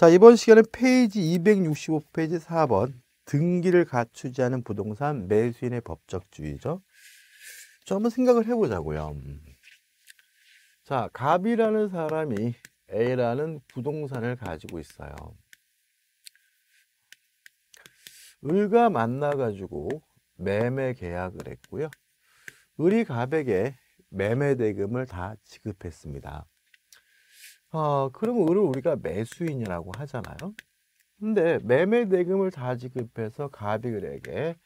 자, 이번 시간은 페이지 265페이지 4번 등기를 갖추지 않은 부동산 매수인의 법적주의죠. 좀 한번 생각을 해보자고요. 음. 자, 갑이라는 사람이 A라는 부동산을 가지고 있어요. 을과 만나가지고 매매 계약을 했고요. 을이 갑에게 매매 대금을 다 지급했습니다. 어, 그럼 을을 우리가 매수인이라고 하잖아요. 근데 매매 대금을 다 지급해서 가비 을에게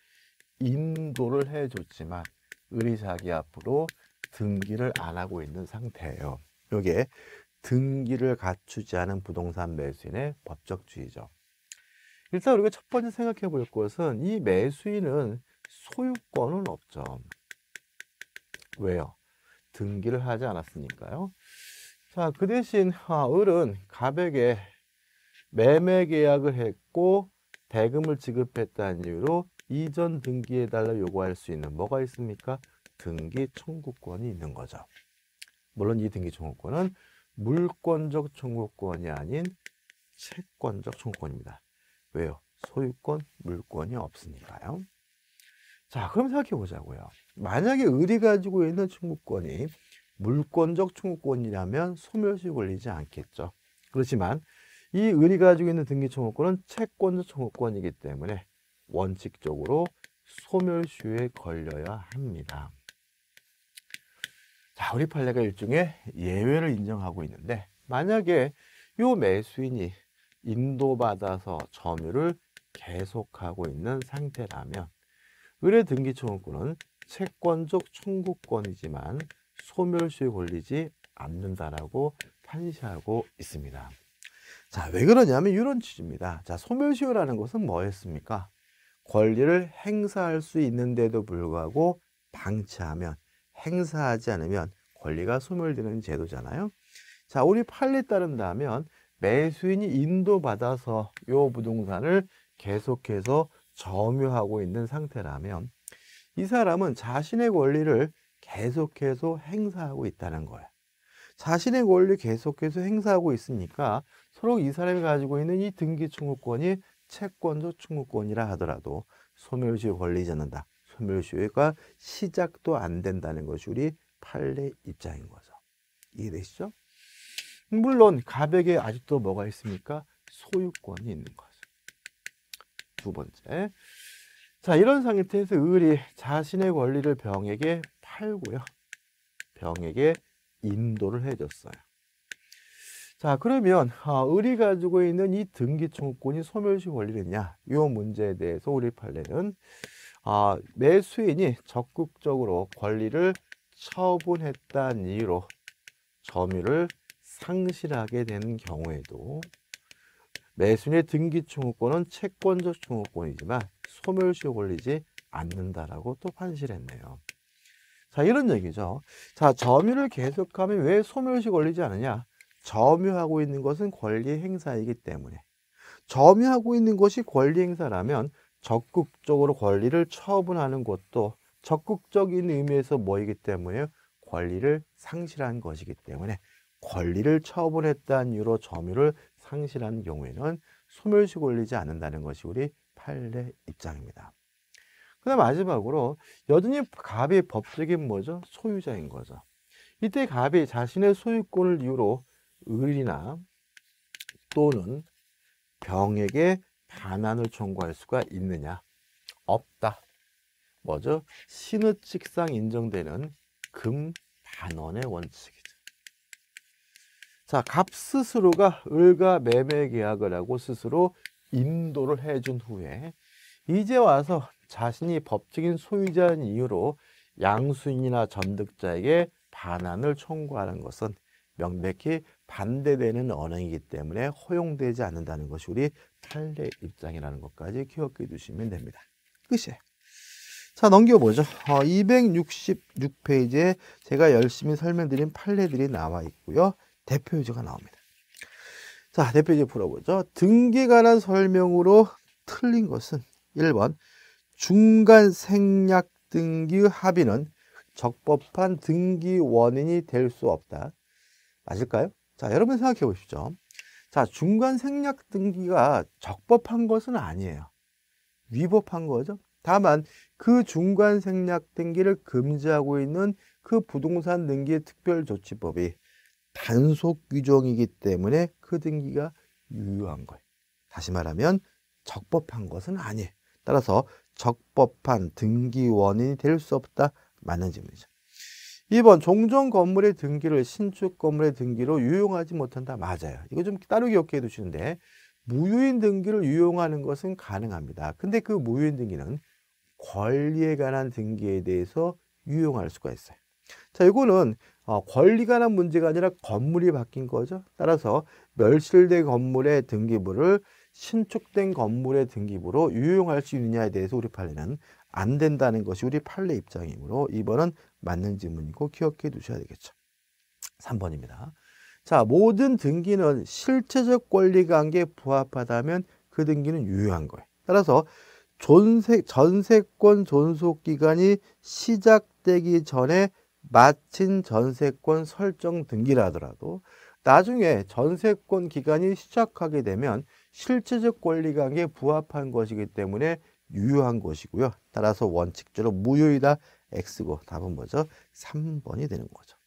인도를 해줬지만 을이 자기 앞으로 등기를 안 하고 있는 상태예요. 이게 등기를 갖추지 않은 부동산 매수인의 법적주의죠. 일단 우리가 첫 번째 생각해 볼 것은 이 매수인은 소유권은 없죠. 왜요? 등기를 하지 않았으니까요. 자, 그 대신 아, 을은 갑에게 매매 계약을 했고 대금을 지급했다는 이유로 이전 등기해달라 요구할 수 있는 뭐가 있습니까? 등기 청구권이 있는 거죠. 물론 이 등기 청구권은 물권적 청구권이 아닌 채권적 청구권입니다. 왜요? 소유권, 물권이 없으니까요. 자, 그럼 생각해 보자고요. 만약에 을이 가지고 있는 청구권이 물권적 청구권이라면 소멸시 걸리지 않겠죠. 그렇지만 이 을이 가지고 있는 등기 청구권은 채권적 청구권이기 때문에 원칙적으로 소멸시효에 걸려야 합니다. 자, 우리 판례가 일종의 예외를 인정하고 있는데 만약에 요 매수인이 인도받아서 점유를 계속하고 있는 상태라면 을의 등기 청구권은 채권적 청구권이지만 소멸시효 걸리지 않는다라고 판시하고 있습니다. 자, 왜 그러냐면 이런 취지입니다. 자, 소멸시효라는 것은 뭐였습니까? 권리를 행사할 수 있는데도 불구하고 방치하면 행사하지 않으면 권리가 소멸되는 제도잖아요. 자, 우리 판례 따른다면 매수인이 인도받아서 요 부동산을 계속해서 점유하고 있는 상태라면 이 사람은 자신의 권리를 계속해서 행사하고 있다는 거야. 자신의 권리 계속해서 행사하고 있으니까 서로 이 사람이 가지고 있는 이 등기 청구권이 채권적 청구권이라 하더라도 소멸시효 걸리지 않는다. 소멸시효가 시작도 안 된다는 것이 우리 판례 입장인 거죠. 이해되시죠? 물론 가백에 아직도 뭐가 있습니까? 소유권이 있는 거죠. 두 번째. 자, 이런 상태에서 을이 자신의 권리를 병에게 팔고요. 병에게 인도를 해줬어요. 자 그러면 아, 을이 가지고 있는 이 등기청구권이 소멸시 권리느냐 이 문제에 대해서 우리 판례는 아, 매수인이 적극적으로 권리를 처분했다는 이유로 점유를 상실하게 된 경우에도 매수인의 등기청구권은 채권적 청구권이지만 소멸시 효걸리지 않는다라고 또 판시했네요. 자, 이런 얘기죠. 자, 점유를 계속하면 왜 소멸시 걸리지 않느냐? 점유하고 있는 것은 권리 행사이기 때문에. 점유하고 있는 것이 권리 행사라면 적극적으로 권리를 처분하는 것도 적극적인 의미에서 뭐이기 때문에 권리를 상실한 것이기 때문에 권리를 처분했다는 이유로 점유를 상실한 경우에는 소멸시 걸리지 않는다는 것이 우리 판례 입장입니다. 그다음 마지막으로 여전히 갑의 법적인 뭐죠? 소유자인 거죠. 이때 갑이 자신의 소유권을 이유로 을이나 또는 병에게 반환을 청구할 수가 있느냐? 없다. 뭐죠? 신의 직상 인정되는 금반원의 원칙이죠. 자, 갑 스스로가 을과 매매 계약을 하고 스스로 인도를 해준 후에 이제 와서 자신이 법적인 소유자인 이유로 양수인이나 점득자에게 반환을 청구하는 것은 명백히 반대되는 언행이기 때문에 허용되지 않는다는 것이 우리 판례 입장이라는 것까지 기억해 주시면 됩니다. 끝이에요. 자 넘겨보죠. 어, 266페이지에 제가 열심히 설명드린 판례들이 나와 있고요. 대표유지가 나옵니다. 자 대표유지 풀어보죠. 등기관한 설명으로 틀린 것은 1번 중간 생략 등기 합의는 적법한 등기 원인이 될 수 없다. 맞을까요? 자, 여러분 생각해 보십시오. 자, 중간 생략 등기가 적법한 것은 아니에요. 위법한 거죠. 다만 그 중간 생략 등기를 금지하고 있는 그 부동산 등기 특별 조치법이 단속 규정이기 때문에 그 등기가 유효한 거예요. 다시 말하면 적법한 것은 아니에요. 따라서 적법한 등기 원인이 될 수 없다. 맞는 질문이죠. 2번 종전 건물의 등기를 신축 건물의 등기로 유용하지 못한다. 맞아요. 이거 좀 따로 기억해 두시는데 무효인 등기를 유용하는 것은 가능합니다. 근데 그 무효인 등기는 권리에 관한 등기에 대해서 유용할 수가 있어요. 자, 이거는 어, 권리 관한 문제가 아니라 건물이 바뀐 거죠. 따라서 멸실된 건물의 등기부를 신축된 건물의 등기부로 유용할 수 있느냐에 대해서 우리 판례는 안 된다는 것이 우리 판례 입장이므로 2번은 맞는 질문이고 기억해 두셔야 되겠죠. 3번입니다. 자, 모든 등기는 실체적 권리 관계에 부합하다면 그 등기는 유효한 거예요. 따라서 존세, 전세권 존속 기간이 시작되기 전에 마친 전세권 설정 등기라 하더라도 나중에 전세권 기간이 시작하게 되면 실체적 권리관계에 부합한 것이기 때문에 유효한 것이고요. 따라서 원칙적으로 무효이다 X고 답은 뭐죠? 3번이 되는 거죠.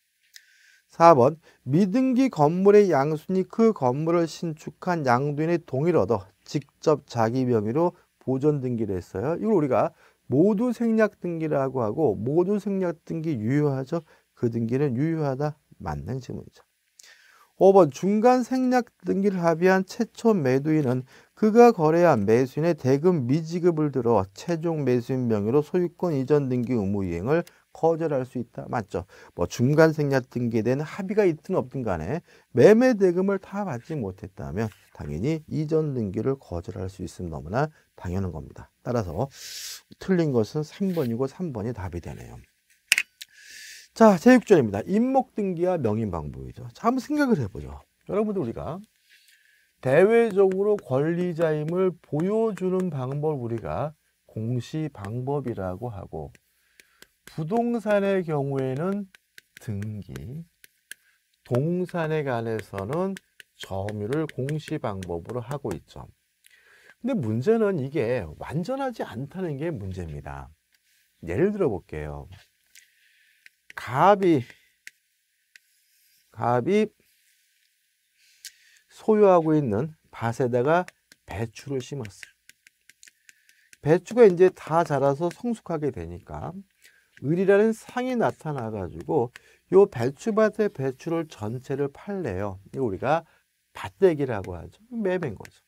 4번 미등기 건물의 양수니 그 건물을 신축한 양도인의 동의를 얻어 직접 자기 명의로 보존 등기를 했어요. 이걸 우리가 모두 생략 등기라고 하고 모두 생략 등기 유효하죠. 그 등기는 유효하다 맞는 질문이죠. 5번 중간 생략 등기를 합의한 최초 매도인은 그가 거래한 매수인의 대금 미지급을 들어 최종 매수인 명의로 소유권 이전 등기 의무 이행을 거절할 수 있다. 맞죠? 뭐 중간 생략 등기에 대한 합의가 있든 없든 간에 매매 대금을 다 받지 못했다면 당연히 이전 등기를 거절할 수 있음 너무나 당연한 겁니다. 따라서 틀린 것은 3번이고 3번이 답이 되네요. 자, 제6절입니다. 인목 등기와 명인 방법이죠. 자, 한번 생각을 해보죠. 여러분들 우리가 대외적으로 권리자임을 보여주는 방법 우리가 공시 방법이라고 하고 부동산의 경우에는 등기, 동산에 관해서는 점유를 공시 방법으로 하고 있죠. 근데 문제는 이게 완전하지 않다는 게 문제입니다. 예를 들어 볼게요. 갑이 갑이 소유하고 있는 밭에다가 배추를 심었어요. 배추가 이제 다 자라서 성숙하게 되니까 을이라는 상이 나타나 가지고 요 배추밭의 배추를 전체를 팔래요. 이거 우리가 밭대기라고 하죠. 매매인 거죠.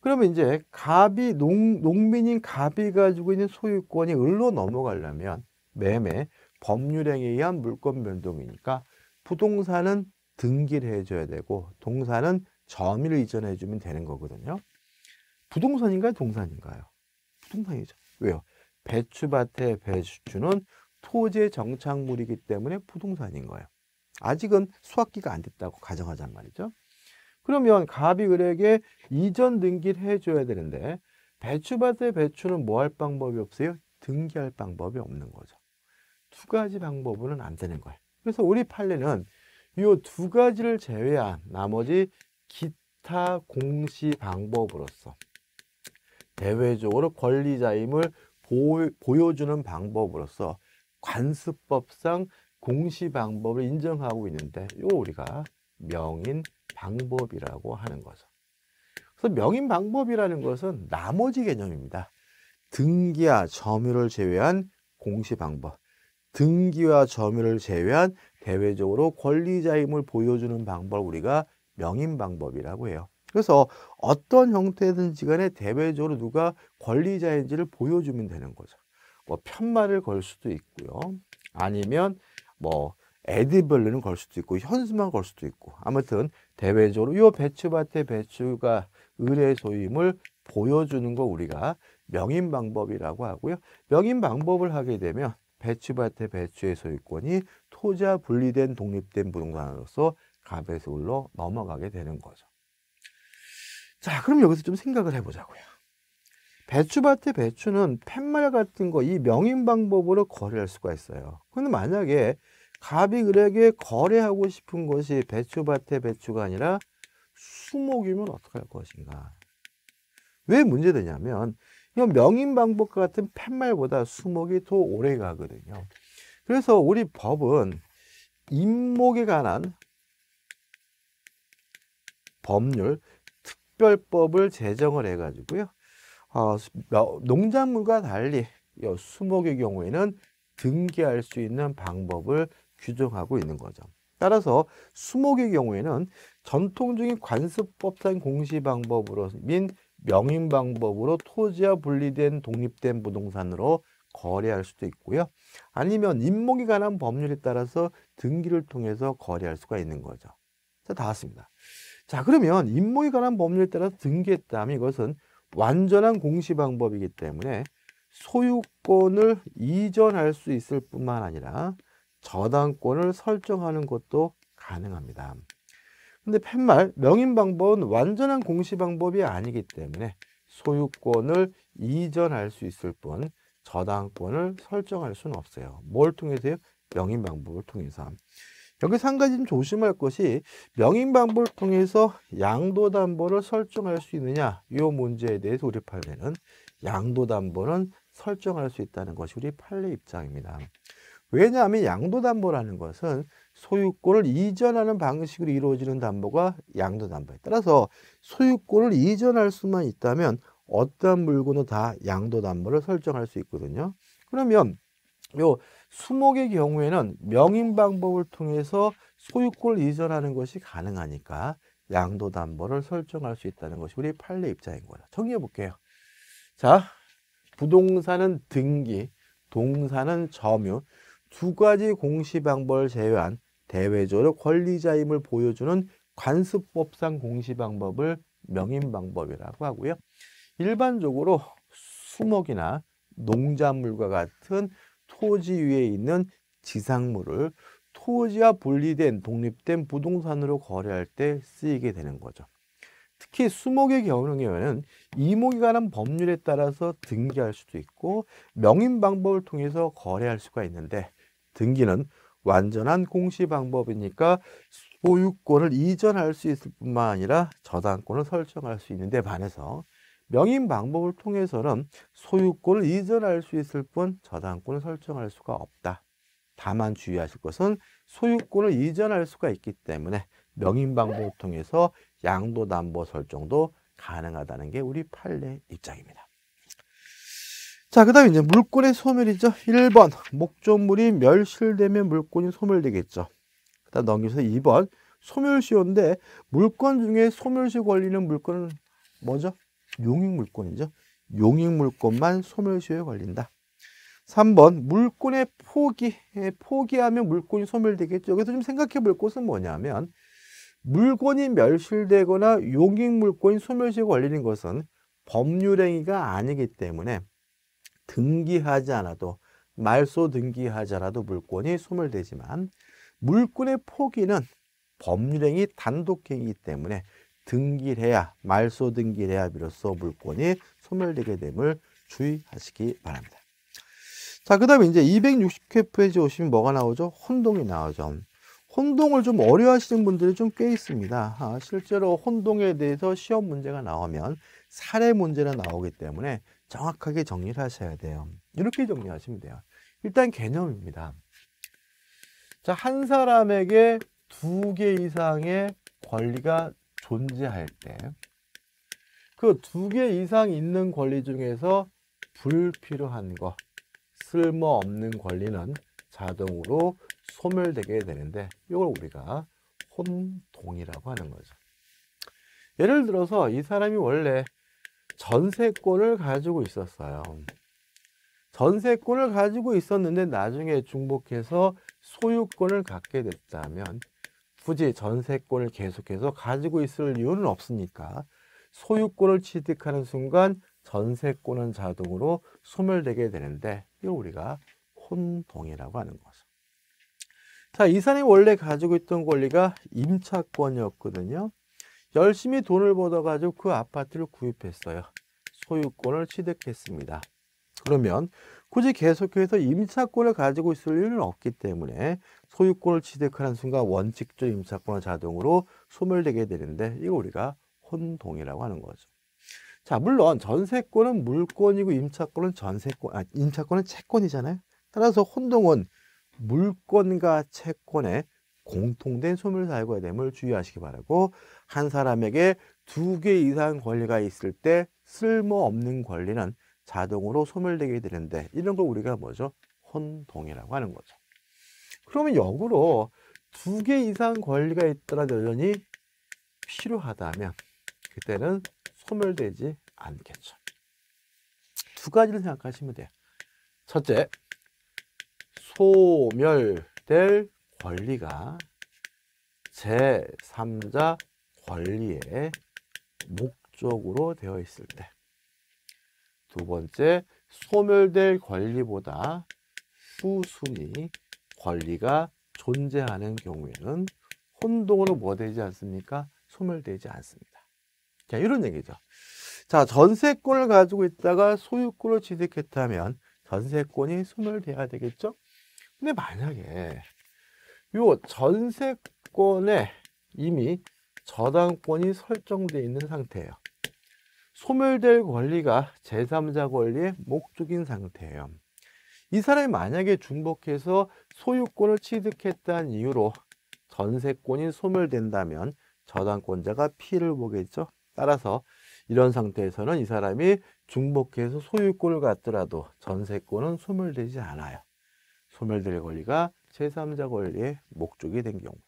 그러면 이제 갑이 농, 농민인 갑이 가지고 있는 소유권이 을로 넘어가려면 매매, 법률행위에 의한 물권 변동이니까 부동산은 등기를 해줘야 되고 동산은 점유를 이전해주면 되는 거거든요. 부동산인가요? 동산인가요? 부동산이죠. 왜요? 배추밭의 배추는 토지의 정착물이기 때문에 부동산인 거예요. 아직은 수확기가 안 됐다고 가정하자 말이죠. 그러면 갑이 을에게 이전 등기를 해줘야 되는데 배추밭의 배추는 뭐 할 방법이 없어요? 등기할 방법이 없는 거죠. 두 가지 방법으로는 안 되는 거예요. 그래서 우리 판례는 이 두 가지를 제외한 나머지 기타 공시 방법으로서 대외적으로 권리자임을 보여주는 방법으로서 관습법상 공시 방법을 인정하고 있는데 이거 우리가 명인 방법이라고 하는 거죠. 그래서 명인 방법이라는 것은 나머지 개념입니다. 등기와 점유를 제외한 공시 방법. 등기와 점유를 제외한 대외적으로 권리자임을 보여주는 방법을 우리가 명인 방법이라고 해요. 그래서 어떤 형태든지 간에 대외적으로 누가 권리자인지를 보여주면 되는 거죠. 뭐 편말을 걸 수도 있고요. 아니면 뭐에디블레는걸 수도 있고 현수만 걸 수도 있고 아무튼 대외적으로 요 배추밭의 배추가 을의 소임을 보여주는 거 우리가 명인 방법이라고 하고요. 명인 방법을 하게 되면 배추밭의 배추의 소유권이 토지와 분리된 독립된 부동산으로서 가배수로 넘어가게 되는 거죠. 자, 그럼 여기서 좀 생각을 해보자고요. 배추밭의 배추는 팻말 같은 거 이 명인 방법으로 거래할 수가 있어요. 근데 만약에 갑이 그에게 거래하고 싶은 것이 배추밭의 배추가 아니라 수목이면 어떻게 할 것인가? 왜 문제되냐면 이 명인방법과 같은 팻말보다 수목이 더 오래 가거든요. 그래서 우리 법은 임목에 관한 법률, 특별법을 제정을 해가지고요. 어, 농작물과 달리 수목의 경우에는 등기할 수 있는 방법을 규정하고 있는 거죠. 따라서 수목의 경우에는 전통적인 관습법상 공시방법으로 민 명인 방법으로 토지와 분리된 독립된 부동산으로 거래할 수도 있고요. 아니면 임목에 관한 법률에 따라서 등기를 통해서 거래할 수가 있는 거죠. 자, 다 왔습니다. 자, 그러면 임목에 관한 법률에 따라서 등기했다면 이것은 완전한 공시 방법이기 때문에 소유권을 이전할 수 있을 뿐만 아니라 저당권을 설정하는 것도 가능합니다. 근데 팻말 명인 방법은 완전한 공시 방법이 아니기 때문에 소유권을 이전할 수 있을 뿐 저당권을 설정할 수는 없어요. 뭘 통해서요? 명인 방법을 통해서. 여기서 한 가지 좀 조심할 것이 명인 방법을 통해서 양도 담보를 설정할 수 있느냐 이 문제에 대해서 우리 판례는 양도 담보는 설정할 수 있다는 것이 우리 판례 입장입니다. 왜냐하면 양도 담보라는 것은 소유권을 이전하는 방식으로 이루어지는 담보가 양도 담보에 따라서 소유권을 이전할 수만 있다면 어떠한 물건도 다 양도 담보를 설정할 수 있거든요. 그러면 요 수목의 경우에는 명인 방법을 통해서 소유권을 이전하는 것이 가능하니까 양도 담보를 설정할 수 있다는 것이 우리 판례 입장인 거예요 정리해 볼게요. 자, 부동산은 등기, 동산은 점유 두 가지 공시 방법을 제외한 대외적으로 권리자임을 보여주는 관습법상 공시방법을 명인방법이라고 하고요. 일반적으로 수목이나 농작물과 같은 토지 위에 있는 지상물을 토지와 분리된 독립된 부동산으로 거래할 때 쓰이게 되는 거죠. 특히 수목의 경우에는 이목에 관한 법률에 따라서 등기할 수도 있고 명인 방법을 통해서 거래할 수가 있는데 등기는 완전한 공시 방법이니까 소유권을 이전할 수 있을 뿐만 아니라 저당권을 설정할 수 있는 데 반해서 명인 방법을 통해서는 소유권을 이전할 수 있을 뿐 저당권을 설정할 수가 없다. 다만 주의하실 것은 소유권을 이전할 수가 있기 때문에 명인 방법을 통해서 양도담보 설정도 가능하다는 게 우리 판례 입장입니다. 자, 그 다음에 이제 물권의 소멸이죠. 1번, 목조물이 멸실되면 물권이 소멸되겠죠. 그 다음 넘겨서 2번, 소멸시효인데, 물권 중에 소멸시 걸리는 물권은 뭐죠? 용익물권이죠. 용익물권만 소멸시효에 걸린다. 3번, 물권의 포기, 예, 포기하면 물권이 소멸되겠죠. 여기서 좀 생각해 볼 것은 뭐냐면, 물권이 멸실되거나 용익물권이 소멸시효에 걸리는 것은 법률행위가 아니기 때문에 등기하지 않아도 말소 등기하자라도 물권이 소멸되지만 물권의 포기는 법률행위 단독행위이기 때문에 등기를 해야 말소 등기를 해야 비로소 물권이 소멸되게 됨을 주의하시기 바랍니다. 자, 그 다음에 이제 260회 페이지 오시면 뭐가 나오죠? 혼동이 나오죠. 혼동을 좀 어려워하시는 분들이 좀 꽤 있습니다. 아, 실제로 혼동에 대해서 시험 문제가 나오면 사례 문제가 나오기 때문에 정확하게 정리를 하셔야 돼요. 이렇게 정리하시면 돼요. 일단 개념입니다. 자, 한 사람에게 두 개 이상의 권리가 존재할 때, 그 두 개 이상 있는 권리 중에서 불필요한 것, 쓸모없는 권리는 자동으로 소멸되게 되는데, 이걸 우리가 혼동이라고 하는 거죠. 예를 들어서 이 사람이 원래 전세권을 가지고 있었어요. 전세권을 가지고 있었는데 나중에 중복해서 소유권을 갖게 됐다면 굳이 전세권을 계속해서 가지고 있을 이유는 없으니까 소유권을 취득하는 순간 전세권은 자동으로 소멸되게 되는데 이걸 우리가 혼동이라고 하는 거죠. 자, 이 사람이 원래 가지고 있던 권리가 임차권이었거든요. 열심히 돈을 벌어가지고 그 아파트를 구입했어요. 소유권을 취득했습니다. 그러면 굳이 계속해서 임차권을 가지고 있을 이유는 없기 때문에 소유권을 취득하는 순간 원칙적 임차권은 자동으로 소멸되게 되는데 이거 우리가 혼동이라고 하는 거죠. 자, 물론 전세권은 물권이고 임차권은 전세권, 아, 임차권은 채권이잖아요. 따라서 혼동은 물권과 채권의 공통된 소멸 사유가 됨을 주의하시기 바라고 한 사람에게 두 개 이상 권리가 있을 때 쓸모없는 권리는 자동으로 소멸되게 되는데 이런 걸 우리가 뭐죠? 혼동이라고 하는 거죠. 그러면 역으로 두 개 이상 권리가 있더라 도 여전히 필요하다면 그때는 소멸되지 않겠죠. 두 가지를 생각하시면 돼요. 첫째, 소멸될 권리가 제3자 권리의 목적으로 되어 있을 때. 두 번째, 소멸될 권리보다 후순위 권리가 존재하는 경우에는 혼동으로 뭐 되지 않습니까? 소멸되지 않습니다. 자, 이런 얘기죠. 자, 전세권을 가지고 있다가 소유권을 취득했다면 전세권이 소멸돼야 되겠죠? 근데 만약에 요 전세권에 이미 저당권이 설정되어 있는 상태예요. 소멸될 권리가 제3자 권리의 목적인 상태예요. 이 사람이 만약에 중복해서 소유권을 취득했다는 이유로 전세권이 소멸된다면 저당권자가 피해를 보겠죠. 따라서 이런 상태에서는 이 사람이 중복해서 소유권을 갖더라도 전세권은 소멸되지 않아요. 소멸될 권리가 제3자 권리의 목적이 된 경우죠.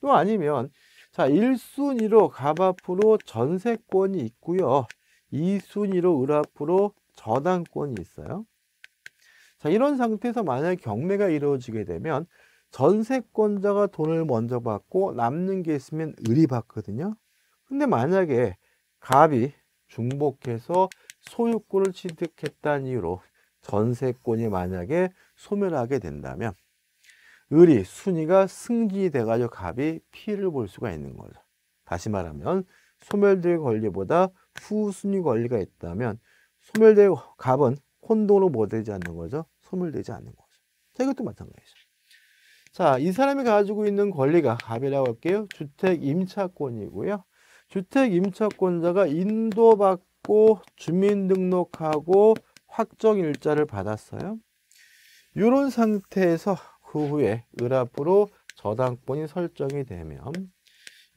또 아니면 자, 1순위로 갑 앞으로 전세권이 있고요. 2순위로 을 앞으로 저당권이 있어요. 자, 이런 상태에서 만약 경매가 이루어지게 되면 전세권자가 돈을 먼저 받고 남는 게 있으면 을이 받거든요. 근데 만약에 갑이 중복해서 소유권을 취득했다는 이유로 전세권이 만약에 소멸하게 된다면 을이 순위가 승기돼가지고 갑이 피를 볼 수가 있는 거죠. 다시 말하면 소멸될 권리보다 후순위 권리가 있다면 소멸될 갑은 혼동으로 뭐 되지 않는 거죠? 소멸되지 않는 거죠. 자, 이것도 마찬가지죠. 자, 이 사람이 가지고 있는 권리가 갑이라고 할게요. 주택 임차권이고요. 주택 임차권자가 인도받고 주민등록하고 확정 일자를 받았어요. 이런 상태에서 그 후에 을합으로 저당권이 설정이 되면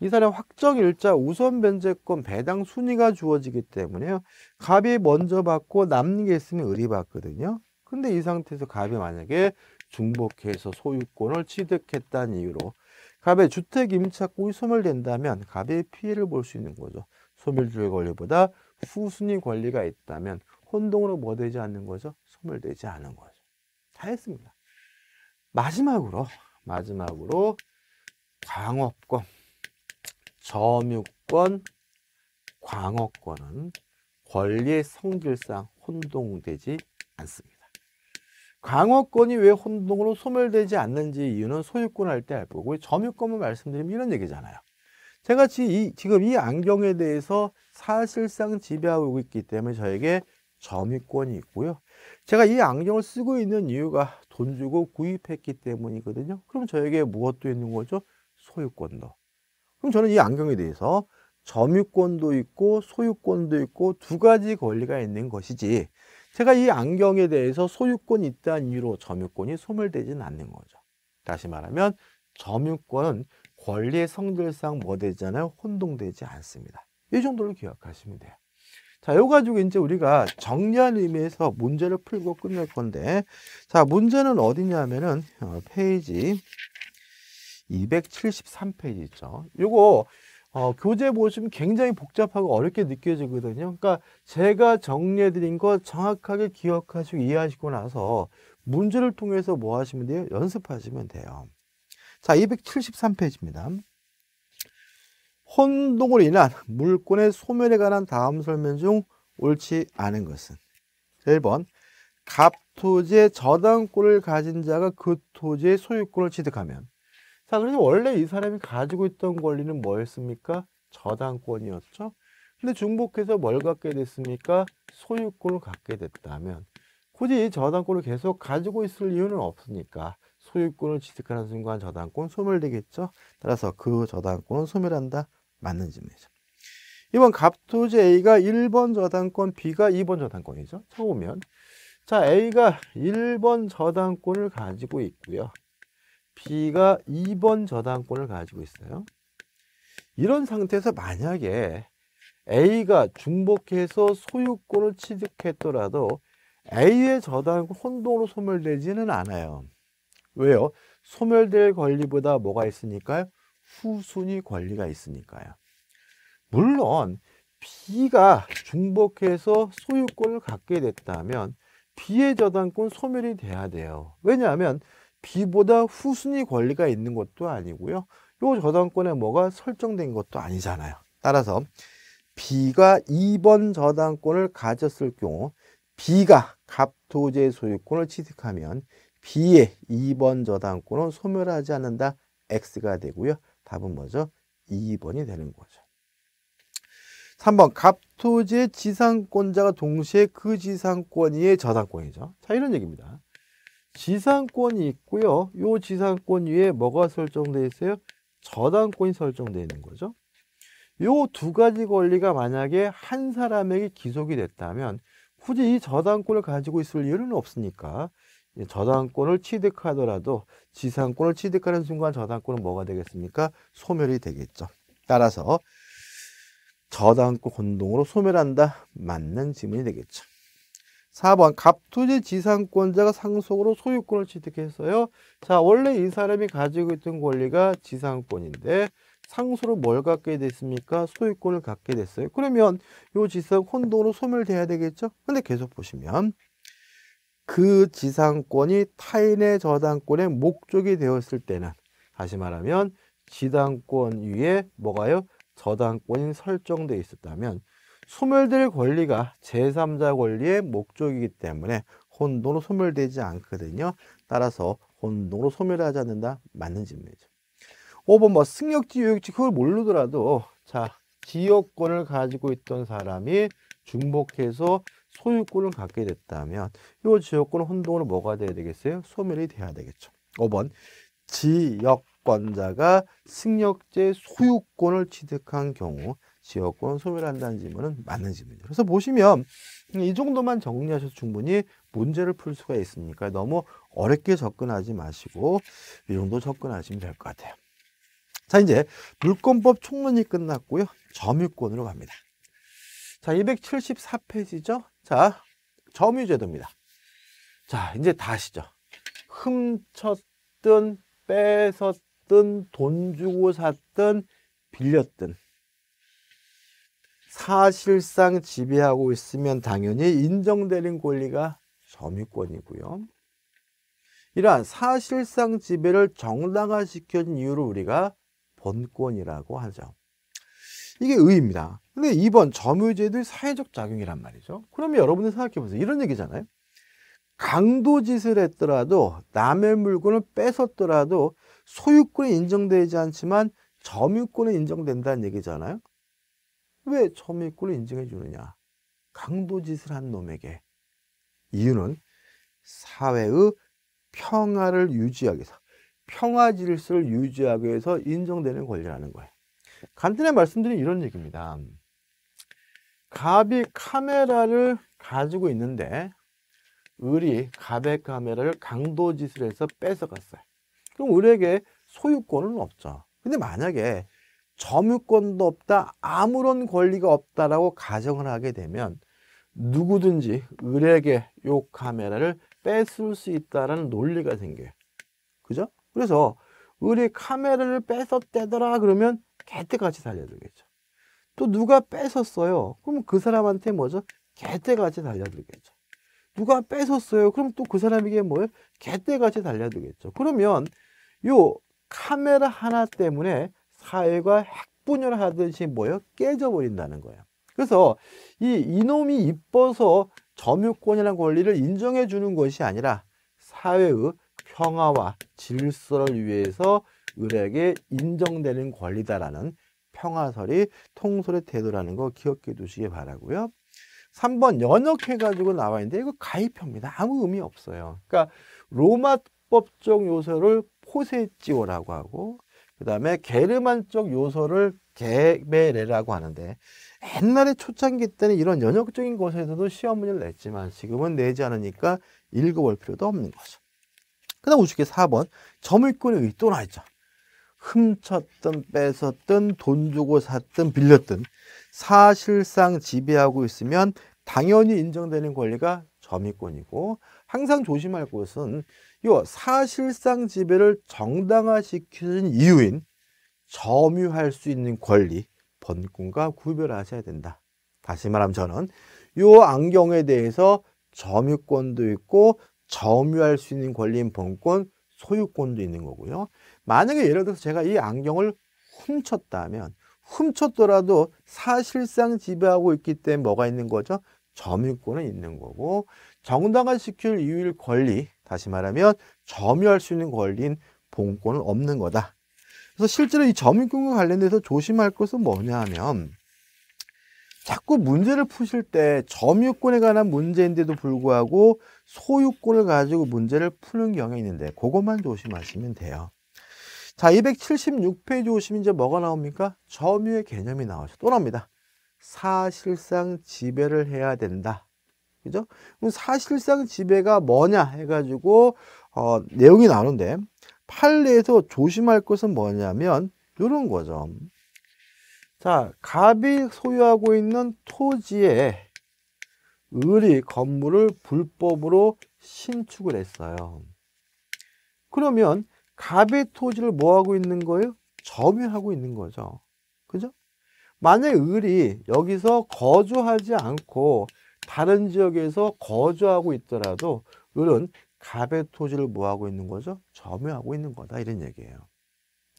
이 사람 확정 일자 우선 변제권 배당 순위가 주어지기 때문에요. 갑이 먼저 받고 남는 게 있으면 을이 받거든요. 근데 이 상태에서 갑이 만약에 중복해서 소유권을 취득했다는 이유로 갑의 주택 임차권이 소멸된다면 갑의 피해를 볼 수 있는 거죠. 소멸될 권리보다 후순위 권리가 있다면 혼동으로 뭐 되지 않는 거죠? 소멸되지 않은 거죠. 다 했습니다. 마지막으로 마지막으로 광업권, 점유권, 광업권은 권리의 성질상 혼동되지 않습니다. 광어권이 왜 혼동으로 소멸되지 않는지 이유는 소유권 할 때알 거고 점유권만 말씀드리면 이런 얘기잖아요. 제가 지, 이, 지금 이 안경에 대해서 사실상 지배하고 있기 때문에 저에게 점유권이 있고요. 제가 이 안경을 쓰고 있는 이유가 돈 주고 구입했기 때문이거든요. 그럼 저에게 무엇도 있는 거죠? 소유권도. 그럼 저는 이 안경에 대해서 점유권도 있고 소유권도 있고 두 가지 권리가 있는 것이지 제가 이 안경에 대해서 소유권이 있다는 이유로 점유권이 소멸되지는 않는 거죠. 다시 말하면 점유권은 권리의 성질상 뭐 되잖아요? 혼동되지 않습니다. 이 정도로 기억하시면 돼요. 자, 요 가지고 이제 우리가 정리한 의미에서 문제를 풀고 끝낼 건데, 자, 문제는 어디냐면은, 어, 페이지 273페이지 있죠. 요거, 어, 교재 보시면 굉장히 복잡하고 어렵게 느껴지거든요. 그러니까 제가 정리해드린 거 정확하게 기억하시고 이해하시고 나서 문제를 통해서 뭐 하시면 돼요? 연습하시면 돼요. 자, 273페이지입니다. 혼동으로 인한 물권의 소멸에 관한 다음 설명 중 옳지 않은 것은 1번 갑 토지의 저당권을 가진 자가 그 토지의 소유권을 취득하면 자 그래서 원래 이 사람이 가지고 있던 권리는 뭐였습니까? 저당권이었죠. 근데 중복해서 뭘 갖게 됐습니까? 소유권을 갖게 됐다면 굳이 저당권을 계속 가지고 있을 이유는 없으니까 소유권을 취득하는 순간 저당권 소멸되겠죠. 따라서 그 저당권은 소멸한다. 맞는지입니다. 이번 갑토지 A가 1번 저당권, B가 2번 저당권이죠. 쳐보면 자 A가 1번 저당권을 가지고 있고요. B가 2번 저당권을 가지고 있어요. 이런 상태에서 만약에 A가 중복해서 소유권을 취득했더라도 A의 저당권 혼동으로 소멸되지는 않아요. 왜요? 소멸될 권리보다 뭐가 있으니까요? 후순위 권리가 있으니까요. 물론 B가 중복해서 소유권을 갖게 됐다면 B의 저당권 소멸이 돼야 돼요. 왜냐하면 B보다 후순위 권리가 있는 것도 아니고요. 요 저당권에 뭐가 설정된 것도 아니잖아요. 따라서 B가 2번 저당권을 가졌을 경우 B가 갑토지 소유권을 취득하면 B의 2번 저당권은 소멸하지 않는다 X가 되고요. 답은 뭐죠? 2번이 되는 거죠. 3번 갑토제 지상권자가 동시에 그 지상권위의 저당권이죠. 자 이런 얘기입니다. 지상권이 있고요. 요 지상권 위에 뭐가 설정돼 있어요? 저당권이 설정돼 있는 거죠. 요두 가지 권리가 만약에 한 사람에게 기속이 됐다면 굳이 이 저당권을 가지고 있을 이유는 없으니까 예, 저당권을 취득하더라도 지상권을 취득하는 순간 저당권은 뭐가 되겠습니까? 소멸이 되겠죠. 따라서 저당권 혼동으로 소멸한다. 맞는 지문이 되겠죠. 4번 갑투지 지상권자가 상속으로 소유권을 취득했어요. 자 원래 이 사람이 가지고 있던 권리가 지상권인데 상수로 뭘 갖게 됐습니까? 소유권을 갖게 됐어요. 그러면 요 지상 혼동으로 소멸돼야 되겠죠? 근데 계속 보시면 그 지상권이 타인의 저당권의 목적이 되었을 때는 다시 말하면 지당권 위에 뭐가요? 저당권이 설정돼 있었다면 소멸될 권리가 제3자 권리의 목적이기 때문에 혼동으로 소멸되지 않거든요. 따라서 혼동으로 소멸하지 않는다. 맞는 질문이죠. 5번 뭐 승역지, 요역지 그걸 모르더라도 자 지역권을 가지고 있던 사람이 중복해서 소유권을 갖게 됐다면 이지역권 혼동으로 뭐가 돼야 되겠어요? 소멸이 돼야 되겠죠. 5번 지역권자가 승역제 소유권을 취득한 경우 지역권을 소멸한다는 질문은 맞는 질문이에요. 그래서 보시면 이 정도만 정리하셔도 충분히 문제를 풀 수가 있으니까 너무 어렵게 접근하지 마시고 이 정도 접근하시면 될 것 같아요. 자 이제 불권법 총론이 끝났고요. 점유권으로 갑니다. 자, 274페이지죠? 자, 점유제도입니다. 자, 이제 다 아시죠? 훔쳤든, 뺏었든, 돈 주고 샀든, 빌렸든. 사실상 지배하고 있으면 당연히 인정되는 권리가 점유권이고요. 이러한 사실상 지배를 정당화시켜준 이유를 우리가 본권이라고 하죠. 이게 의 의입니다. 근데 2번 점유제도의 사회적 작용이란 말이죠. 그러면 여러분들 생각해 보세요. 이런 얘기잖아요. 강도짓을 했더라도 남의 물건을 뺏었더라도 소유권이 인정되지 않지만 점유권이 인정된다는 얘기잖아요. 왜 점유권을 인정해 주느냐? 강도짓을 한 놈에게 이유는 사회의 평화를 유지하기 위해서 평화 질서를 유지하기 위해서 인정되는 권리라는 거예요. 간단히 말씀드린 이런 얘기입니다. 갑이 카메라를 가지고 있는데 을이 갑의 카메라를 강도짓을 해서 뺏어갔어요. 그럼 을에게 소유권은 없죠. 근데 만약에 점유권도 없다, 아무런 권리가 없다라고 가정을 하게 되면 누구든지 을에게 요 카메라를 뺏을 수있다는 논리가 생겨요. 그죠? 그래서 을이 카메라를 뺏었대더라 그러면 개떡같이 살려야 겠죠 또 누가 뺏었어요. 그럼 그 사람한테 뭐죠? 개떼같이 달려들겠죠. 누가 뺏었어요. 그럼 또 그 사람에게 뭐예요? 개떼같이 달려들겠죠. 그러면 요 카메라 하나 때문에 사회가 핵분열 하듯이 뭐예요? 깨져버린다는 거예요. 그래서 이 이놈이 이뻐서 점유권이라는 권리를 인정해 주는 것이 아니라 사회의 평화와 질서를 위해서 을에게 인정되는 권리다라는 평화설이 통솔의 대도라는거 기억해 두시기 바라고요. 3번 연역해가지고 나와 있는데 이거 가입표입니다. 아무 의미 없어요. 그러니까 로마법적 요소를 포세지오라고 하고 그 다음에 게르만적 요소를 게베레라고 하는데 옛날에 초창기 때는 이런 연역적인 것에서도 시험 문제를 냈지만 지금은 내지 않으니까 읽어볼 필요도 없는 거죠. 그 다음 우측에 4번 점을 꾸는 의도나 있죠. 훔쳤든 뺏었든 돈 주고 샀든 빌렸든 사실상 지배하고 있으면 당연히 인정되는 권리가 점유권이고 항상 조심할 것은 요 사실상 지배를 정당화시키는 이유인 점유할 수 있는 권리 번권과 구별하셔야 된다. 다시 말하면 저는 요 안경에 대해서 점유권도 있고 점유할 수 있는 권리인 번권 소유권도 있는 거고요. 만약에 예를 들어서 제가 이 안경을 훔쳤다면 훔쳤더라도 사실상 지배하고 있기 때문에 뭐가 있는 거죠? 점유권은 있는 거고 정당화시킬 이유일 권리 다시 말하면 점유할 수 있는 권리인 본권은 없는 거다. 그래서 실제로 이 점유권과 관련돼서 조심할 것은 뭐냐 하면 자꾸 문제를 푸실 때 점유권에 관한 문제인데도 불구하고 소유권을 가지고 문제를 푸는 경향이 있는데 그것만 조심하시면 돼요. 자, 276페이지 오시면 이제 뭐가 나옵니까? 점유의 개념이 나오죠. 또 나옵니다. 사실상 지배를 해야 된다. 그죠? 그럼 사실상 지배가 뭐냐 해가지고 어, 내용이 나오는데 판례에서 조심할 것은 뭐냐면 이런 거죠. 자, 갑이 소유하고 있는 토지에 을이 건물을 불법으로 신축을 했어요. 그러면 갑의 토지를 뭐하고 있는 거예요? 점유하고 있는 거죠. 그죠? 만약 을이 여기서 거주하지 않고 다른 지역에서 거주하고 있더라도 을은 갑의 토지를 뭐하고 있는 거죠? 점유하고 있는 거다 이런 얘기예요.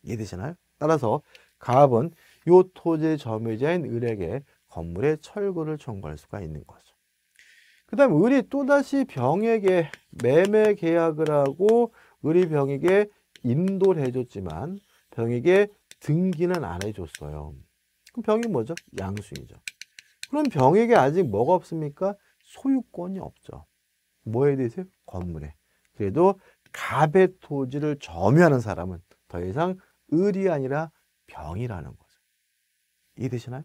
이해되시나요? 따라서 갑은 이 토지의 점유자인 을에게 건물의 철거를 청구할 수가 있는 거죠. 그 다음 을이 또다시 병에게 매매 계약을 하고 을이 병에게 인도를 해줬지만 병에게 등기는 안 해줬어요. 그럼 병이 뭐죠? 양수이죠. 그럼 병에게 아직 뭐가 없습니까? 소유권이 없죠. 뭐에 대해서? 건물에. 그래도 갑의 토지를 점유하는 사람은 더 이상 을이 아니라 병이라는 거죠. 이해되시나요?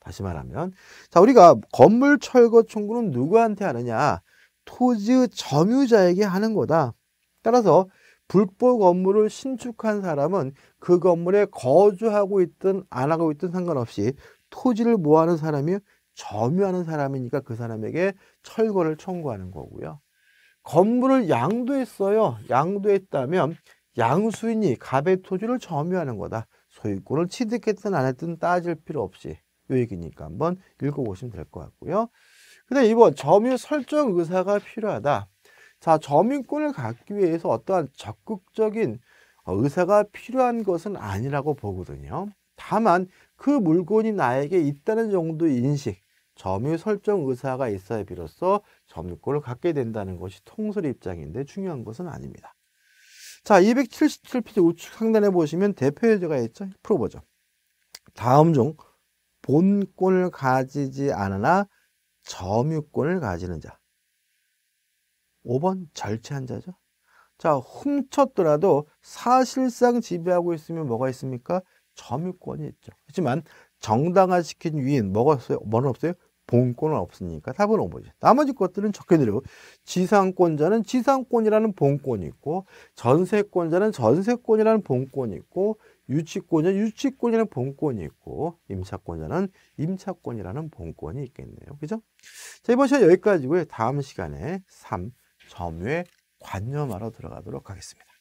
다시 말하면 자 우리가 건물 철거 청구는 누구한테 하느냐? 토지 점유자에게 하는 거다. 따라서 불법 건물을 신축한 사람은 그 건물에 거주하고 있든 안 하고 있든 상관없이 토지를 모아는 사람이 점유하는 사람이니까 그 사람에게 철거를 청구하는 거고요. 건물을 양도했어요. 양도했다면 양수인이 갑의 토지를 점유하는 거다. 소유권을 취득했든 안 했든 따질 필요 없이 요 얘기니까 한번 읽어보시면 될 것 같고요. 근데 이번 점유 설정 의사가 필요하다. 자, 점유권을 갖기 위해서 어떠한 적극적인 의사가 필요한 것은 아니라고 보거든요. 다만 그 물건이 나에게 있다는 정도의 인식, 점유 설정 의사가 있어야 비로소 점유권을 갖게 된다는 것이 통설 입장인데 중요한 것은 아닙니다. 자, 277페이지 우측 상단에 보시면 대표예제가 있죠. 풀어보죠. 다음 중 본권을 가지지 않으나 점유권을 가지는 자. 5번 절제한 자죠. 자, 훔쳤더라도 사실상 지배하고 있으면 뭐가 있습니까? 점유권이 있죠. 하지만 정당화시킨 위인 뭐가 없어요? 뭐는 없어요? 본권은 없으니까 답은 5번이죠. 나머지 것들은 적혀드리고 지상권자는 지상권이라는 본권이 있고 전세권자는 전세권이라는 본권이 있고 유치권자는 유치권이라는 본권이 있고 임차권자는 임차권이라는 본권이 있겠네요. 그죠? 자, 이번 시간 여기까지고요. 다음 시간에 3, 점유에 관념하러 들어가도록 하겠습니다.